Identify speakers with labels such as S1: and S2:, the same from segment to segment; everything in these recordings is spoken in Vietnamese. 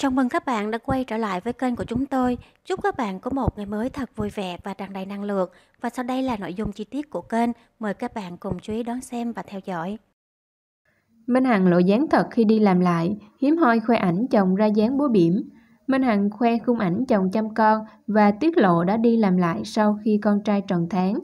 S1: Chào mừng các bạn đã quay trở lại với kênh của chúng tôi. Chúc các bạn có một ngày mới thật vui vẻ và tràn đầy năng lượng. Và sau đây là nội dung chi tiết của kênh. Mời các bạn cùng chú ý đón xem và theo dõi. Minh Hằng lộ dáng thật khi đi làm lại, hiếm hoi khoe ảnh chồng ra dáng búa bỉm. Minh Hằng khoe khung ảnh chồng chăm con và tiết lộ đã đi làm lại sau khi con trai tròn tháng.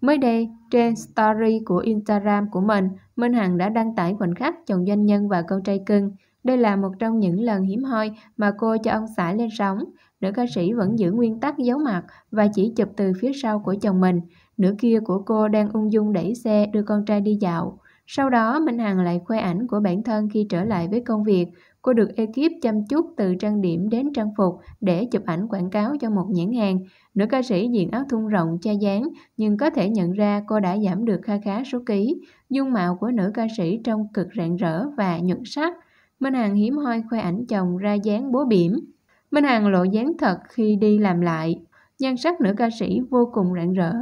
S1: Mới đây, trên story của Instagram của mình, Minh Hằng đã đăng tải khoảnh khắc chồng doanh nhân và con trai cưng – đây là một trong những lần hiếm hoi mà cô cho ông xã lên sóng. Nữ ca sĩ vẫn giữ nguyên tắc giấu mặt và chỉ chụp từ phía sau của chồng mình. Nửa kia của cô đang ung dung đẩy xe đưa con trai đi dạo. Sau đó, Minh Hằng lại khoe ảnh của bản thân khi trở lại với công việc. Cô được ekip chăm chút từ trang điểm đến trang phục để chụp ảnh quảng cáo cho một nhãn hàng. Nữ ca sĩ diện áo thun rộng che dáng, nhưng có thể nhận ra cô đã giảm được kha khá số ký. Dung mạo của nữ ca sĩ trông cực rạng rỡ và nhuận sắc. Minh Hằng hiếm hoi khoe ảnh chồng ra dáng bố bỉm. Minh Hằng lộ dáng thật khi đi làm lại. Nhan sắc nữ ca sĩ vô cùng rạng rỡ.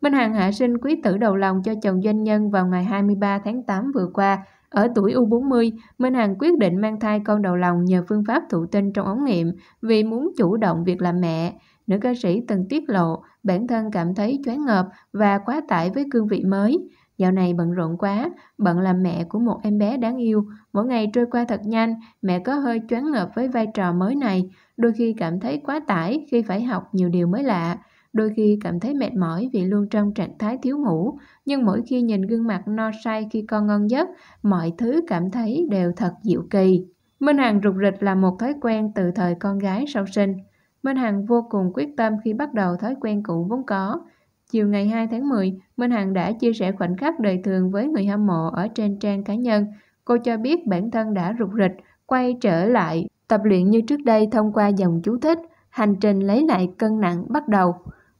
S1: Minh Hằng hạ sinh quý tử đầu lòng cho chồng doanh nhân vào ngày 23 tháng 8 vừa qua. Ở tuổi U40, Minh Hằng quyết định mang thai con đầu lòng nhờ phương pháp thụ tinh trong ống nghiệm vì muốn chủ động việc làm mẹ. Nữ ca sĩ từng tiết lộ bản thân cảm thấy choáng ngợp và quá tải với cương vị mới. Dạo này bận rộn quá, bận làm mẹ của một em bé đáng yêu. Mỗi ngày trôi qua thật nhanh, mẹ có hơi choáng ngợp với vai trò mới này. Đôi khi cảm thấy quá tải khi phải học nhiều điều mới lạ. Đôi khi cảm thấy mệt mỏi vì luôn trong trạng thái thiếu ngủ. Nhưng mỗi khi nhìn gương mặt no say khi con ngon giấc, mọi thứ cảm thấy đều thật dịu kỳ. Minh Hằng rụt rịch là một thói quen từ thời con gái sau sinh. Minh Hằng vô cùng quyết tâm khi bắt đầu thói quen cũ vốn có. Chiều ngày 2 tháng 10, Minh Hằng đã chia sẻ khoảnh khắc đời thường với người hâm mộ ở trên trang cá nhân. Cô cho biết bản thân đã rụt rịch, quay trở lại, tập luyện như trước đây thông qua dòng chú thích, hành trình lấy lại cân nặng bắt đầu.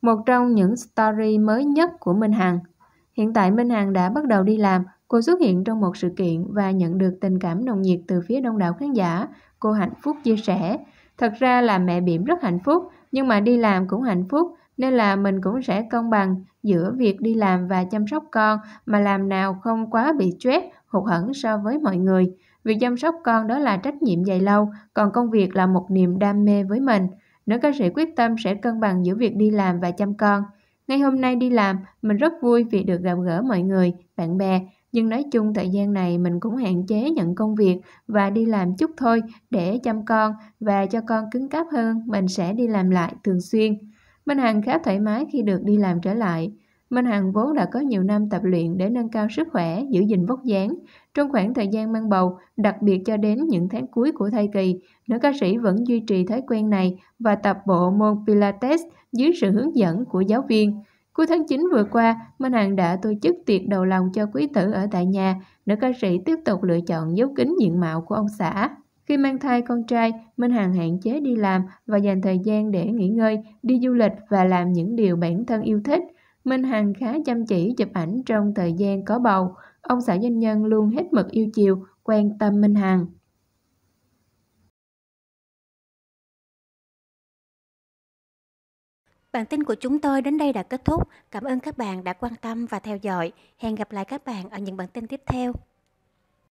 S1: Một trong những story mới nhất của Minh Hằng. Hiện tại Minh Hằng đã bắt đầu đi làm, cô xuất hiện trong một sự kiện và nhận được tình cảm nồng nhiệt từ phía đông đảo khán giả. Cô hạnh phúc chia sẻ, thật ra là mẹ Biểm rất hạnh phúc, nhưng mà đi làm cũng hạnh phúc, nên là mình cũng sẽ cân bằng giữa việc đi làm và chăm sóc con mà làm nào không quá bị stress, hụt hẫng so với mọi người. Việc chăm sóc con đó là trách nhiệm dài lâu, còn công việc là một niềm đam mê với mình. Nữ ca sĩ quyết tâm sẽ cân bằng giữa việc đi làm và chăm con. Ngày hôm nay đi làm, mình rất vui vì được gặp gỡ mọi người, bạn bè, nhưng nói chung thời gian này mình cũng hạn chế nhận công việc và đi làm chút thôi để chăm con và cho con cứng cáp hơn, mình sẽ đi làm lại thường xuyên. Minh Hằng khá thoải mái khi được đi làm trở lại. Minh Hằng vốn đã có nhiều năm tập luyện để nâng cao sức khỏe, giữ gìn vóc dáng. Trong khoảng thời gian mang bầu, đặc biệt cho đến những tháng cuối của thai kỳ, nữ ca sĩ vẫn duy trì thói quen này và tập bộ môn Pilates dưới sự hướng dẫn của giáo viên. Cuối tháng 9 vừa qua, Minh Hằng đã tổ chức tiệc đầu lòng cho quý tử ở tại nhà. Nữ ca sĩ tiếp tục lựa chọn dấu kính diện mạo của ông xã. Khi mang thai con trai, Minh Hằng hạn chế đi làm và dành thời gian để nghỉ ngơi, đi du lịch và làm những điều bản thân yêu thích. Minh Hằng khá chăm chỉ chụp ảnh trong thời gian có bầu. Ông xã doanh nhân luôn hết mực yêu chiều, quan tâm Minh Hằng. Bản tin của chúng tôi đến đây đã kết thúc. Cảm ơn các bạn đã quan tâm và theo dõi. Hẹn gặp lại các bạn ở những bản tin tiếp theo.